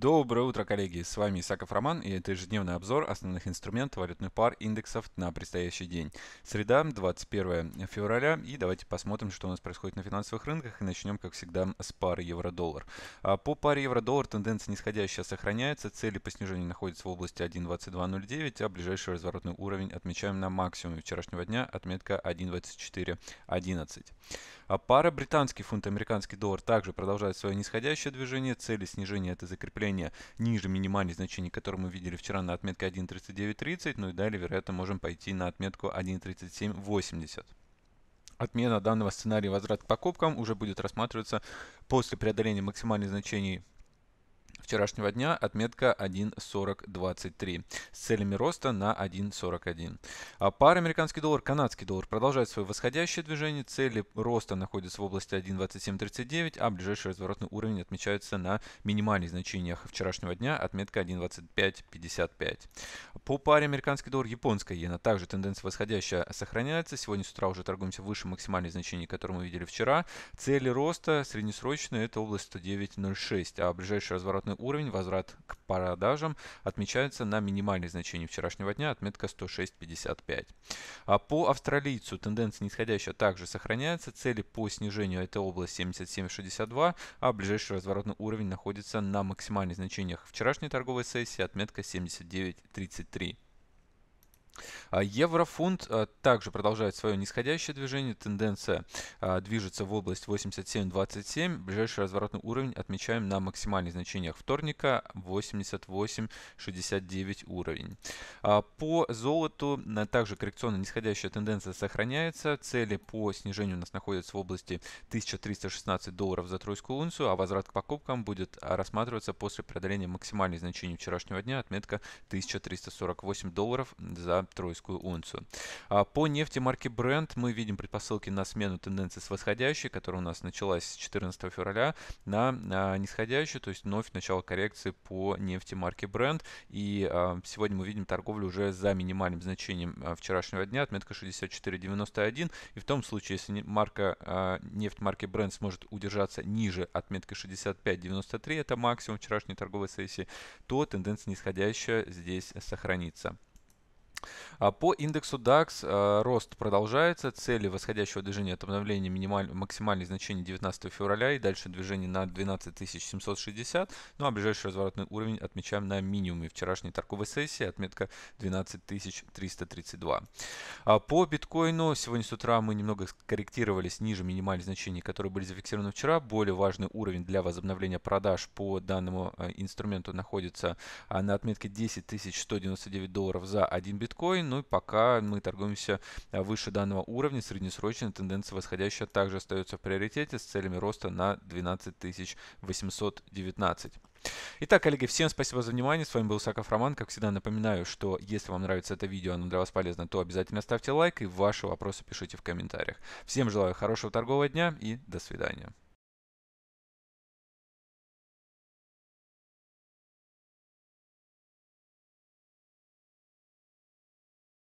Доброе утро, коллеги! С вами Исаков Роман и это ежедневный обзор основных инструментов валютных пар индексов на предстоящий день. Среда, 21 февраля и давайте посмотрим, что у нас происходит на финансовых рынках и начнем, как всегда, с пары евро-доллар. А, по паре евро-доллар тенденция нисходящая сохраняется, цели по снижению находятся в области 1.2209, а ближайший разворотный уровень отмечаем на максимуме вчерашнего дня, отметка 1.2411. А Пара британский фунт-американский доллар также продолжает свое нисходящее движение, цели снижения это закрепление движение ниже минимальных значений, которые мы видели вчера на отметке 1.3930, ну и далее, вероятно, можем пойти на отметку 1.3780. Отмена данного сценария возврат к покупкам уже будет рассматриваться после преодоления максимальных значений вчерашнего дня отметка 1.4023 с целями роста на 1.41. А пара американский доллар, канадский доллар продолжает свое восходящее движение. Цели роста находятся в области 1.2739, а ближайший разворотный уровень отмечается на минимальных значениях вчерашнего дня, отметка 1.2555. По паре американский доллар, японская иена, также тенденция восходящая сохраняется. Сегодня с утра уже торгуемся выше максимальных значений, которые мы видели вчера. Цели роста среднесрочные это область 109.06, а ближайший разворотный уровень, возврат к продажам, отмечается на минимальных значениях вчерашнего дня, отметка 106.55. А по австралийцу тенденция нисходящая также сохраняется. Цели по снижению этой области 77.62, а ближайший разворотный уровень находится на максимальных значениях вчерашней торговой сессии, отметка 79.33. А, еврофунт а, также продолжает свое нисходящее движение. Тенденция а, движется в область 87.27. Ближайший разворотный уровень отмечаем на максимальных значениях вторника 88.69 уровень. По золоту также коррекционная нисходящая тенденция сохраняется. Цели по снижению у нас находятся в области 1316 долларов за тройскую унцию, а возврат к покупкам будет рассматриваться после преодоления максимальных значений вчерашнего дня, отметка 1348 долларов за тройскую унцию. А по нефти марки Brent мы видим предпосылки на смену тенденции с восходящей, которая у нас началась с 14 февраля, на а, нисходящую, то есть вновь начало коррекции по нефти марки Brent. И а, сегодня мы видим торговлю уже за минимальным значением вчерашнего дня, отметка 64.91. И в том случае, если марка, нефть марки Brent сможет удержаться ниже отметки 65.93, это максимум вчерашней торговой сессии, то тенденция нисходящая здесь сохранится. А по индексу DAX а, рост продолжается. Цели восходящего движения от обновления минималь... максимальных значения 19 февраля и дальше движение на 12 760. Ну а ближайший разворотный уровень отмечаем на минимуме вчерашней торговой сессии, отметка 12 332. А по биткоину сегодня с утра мы немного корректировались ниже минимальных значений, которые были зафиксированы вчера. Более важный уровень для возобновления продаж по данному э, инструменту находится на отметке 10 199 долларов за один биткоин биткоин. Ну и пока мы торгуемся а, выше данного уровня, среднесрочная тенденция восходящая также остается в приоритете с целями роста на 12 819. Итак, коллеги, всем спасибо за внимание. С вами был Саков Роман. Как всегда, напоминаю, что если вам нравится это видео, оно для вас полезно, то обязательно ставьте лайк и ваши вопросы пишите в комментариях. Всем желаю хорошего торгового дня и до свидания.